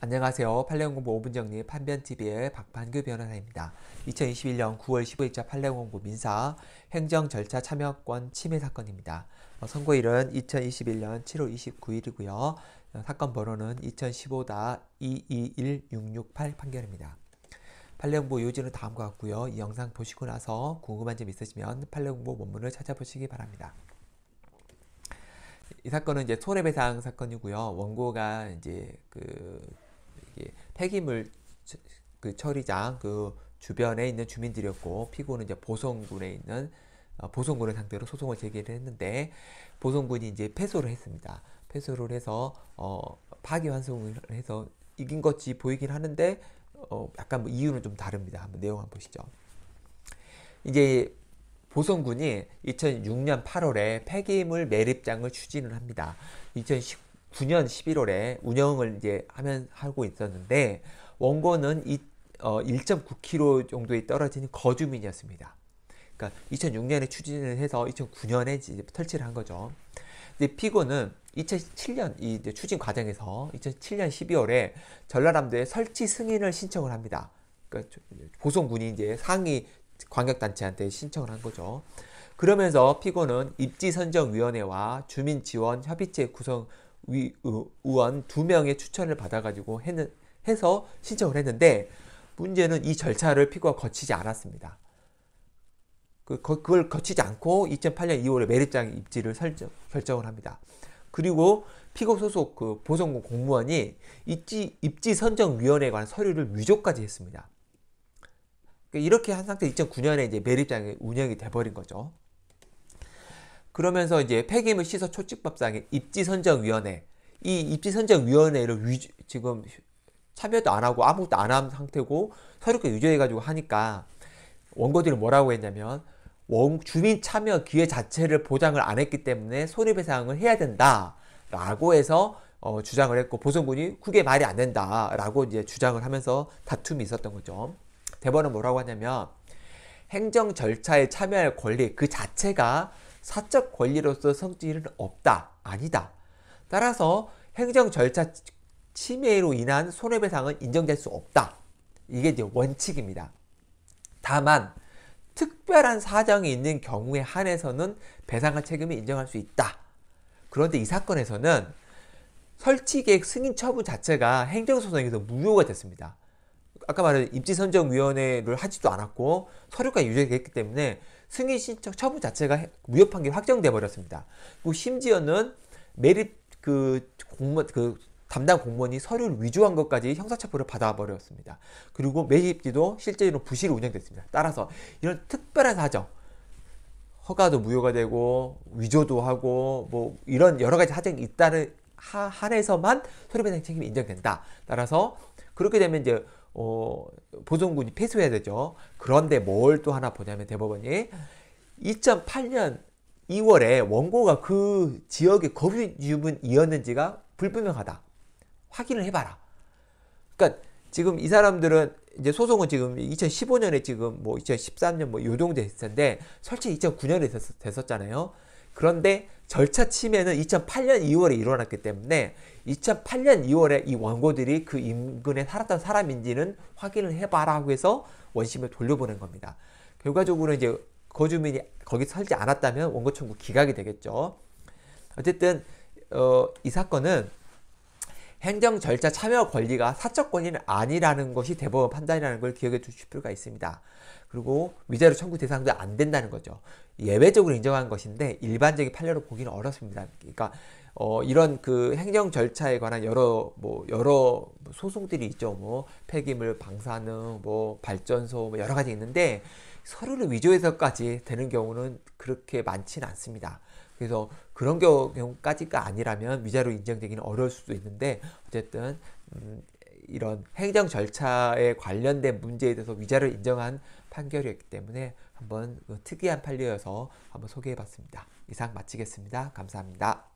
안녕하세요. 판례공부 5분 정리 판변TV의 박판규 변호사입니다. 2021년 9월 15일자 판례공부 민사 행정 절차 참여권 침해 사건입니다. 어, 선고일은 2021년 7월 29일이고요. 어, 사건 번호는 2015-221668 판결입니다. 판례공부 요지는 다음과 같고요. 이 영상 보시고 나서 궁금한 점 있으시면 판례공부 원문을 찾아보시기 바랍니다. 이 사건은 이제 손해배상 사건이고요. 원고가 이제 그 폐기물 그 처리장 그 주변에 있는 주민들이었고 피고는 이제 보성군에 있는 어, 보성군을 상대로 소송을 제기를 했는데 보성군이 이제 패소를 했습니다. 패소를 해서 어, 파기환송을 해서 이긴 것이 보이긴 하는데 어, 약간 뭐 이유는 좀 다릅니다. 한번 내용 한번 보시죠. 이제 보성군이 2006년 8월에 폐기물 매립장을 추진을 합니다. 9년 11월에 운영을 이제 하면 하고 있었는데 원고는 이, 어, 1.9km 정도에 떨어진 거주민이었습니다. 그러니까 2006년에 추진을 해서 2009년에 이제 설치를 한 거죠. 근데 피고는 2007년 이 추진 과정에서 2007년 12월에 전라남도에 설치 승인을 신청을 합니다. 그러니까 보성군이 이제 상위 광역단체한테 신청을 한 거죠. 그러면서 피고는 입지선정위원회와 주민지원협의체 구성 위, 의원 두 명의 추천을 받아가지고 해는, 해서 신청을 했는데 문제는 이 절차를 피고가 거치지 않았습니다. 그, 그걸 거치지 않고 2008년 2월에 매립장 입지를 설정, 결정을 합니다. 그리고 피고 소속 그 보성군 공무원이 입지, 입지 선정위원회에 관한 서류를 위조까지 했습니다. 그러니까 이렇게 한 상태 2009년에 이제 매립장이 운영이 돼버린 거죠. 그러면서 이제 폐기물 시설 초집법상의 입지선정위원회 이 입지선정위원회를 위주, 지금 참여도 안 하고 아무것도 안 한 상태고 서류가 유조해가지고 하니까 원고들이 뭐라고 했냐면 원, 주민 참여 기회 자체를 보장을 안 했기 때문에 손해배상을 해야 된다 라고 해서 어, 주장을 했고 보성군이 그게 말이 안 된다 라고 이제 주장을 하면서 다툼이 있었던 거죠 대법원은 뭐라고 하냐면 행정 절차에 참여할 권리 그 자체가 사적 권리로서 성질은 없다, 아니다. 따라서 행정 절차 침해로 인한 손해배상은 인정될 수 없다. 이게 이제 원칙입니다. 다만 특별한 사정이 있는 경우에 한해서는 배상할 책임을 인정할 수 있다. 그런데 이 사건에서는 설치계획 승인 처분 자체가 행정소송에서 무효가 됐습니다. 아까 말한 입지선정위원회를 하지도 않았고 서류가 유죄됐기 때문에 승인 신청 처분 자체가 무효 판결이 확정돼 버렸습니다. 그 심지어는 매립 그 공무원 그 담당 공무원이 서류를 위조한 것까지 형사처벌을 받아버렸습니다. 그리고 매입지도 실제로 부실 운영됐습니다. 따라서 이런 특별한 사정, 허가도 무효가 되고 위조도 하고 뭐 이런 여러 가지 사정이 있다는 한에서만 소리배상 책임이 인정된다. 따라서 그렇게 되면 이제 어, 보존군이 폐쇄해야 되죠. 그런데 뭘 또 하나 보냐면 대법원이 2008년 2월에 원고가 그 지역의 거주 유분이었는지가 불분명하다. 확인을 해봐라. 그러니까 지금 이 사람들은 이제 소송은 지금 2015년에 지금 뭐 2013년 뭐 요정도 했을 텐데 설치 2009년에 됐었, 잖아요 그런데 절차 침해는 2008년 2월에 일어났기 때문에 2008년 2월에 이 원고들이 그 인근에 살았던 사람인지는 확인을 해봐라고 해서 원심을 돌려보낸 겁니다. 결과적으로 이제 거주민이 거기 살지 않았다면 원고 청구 기각이 되겠죠. 어쨌든 어, 이 사건은 행정 절차 참여 권리가 사적 권리는 아니라는 것이 대법원 판단이라는 걸 기억해 주실 필요가 있습니다. 그리고 위자료 청구 대상도 안 된다는 거죠. 예외적으로 인정한 것인데 일반적인 판례로 보기는 어렵습니다. 그러니까 어, 이런 그 행정 절차에 관한 여러 뭐 여러 뭐 소송들이 있죠. 뭐 폐기물 방사능, 뭐 발전소, 뭐 여러 가지 있는데 서류를 위조해서까지 되는 경우는 그렇게 많지는 않습니다. 그래서 그런 경우까지가 아니라면 위자료 인정되기는 어려울 수도 있는데 어쨌든 음, 이런 행정 절차에 관련된 문제에 대해서 위자를 인정한 판결이었기 때문에 한번 그 특이한 판례여서 한번 소개해봤습니다. 이상 마치겠습니다. 감사합니다.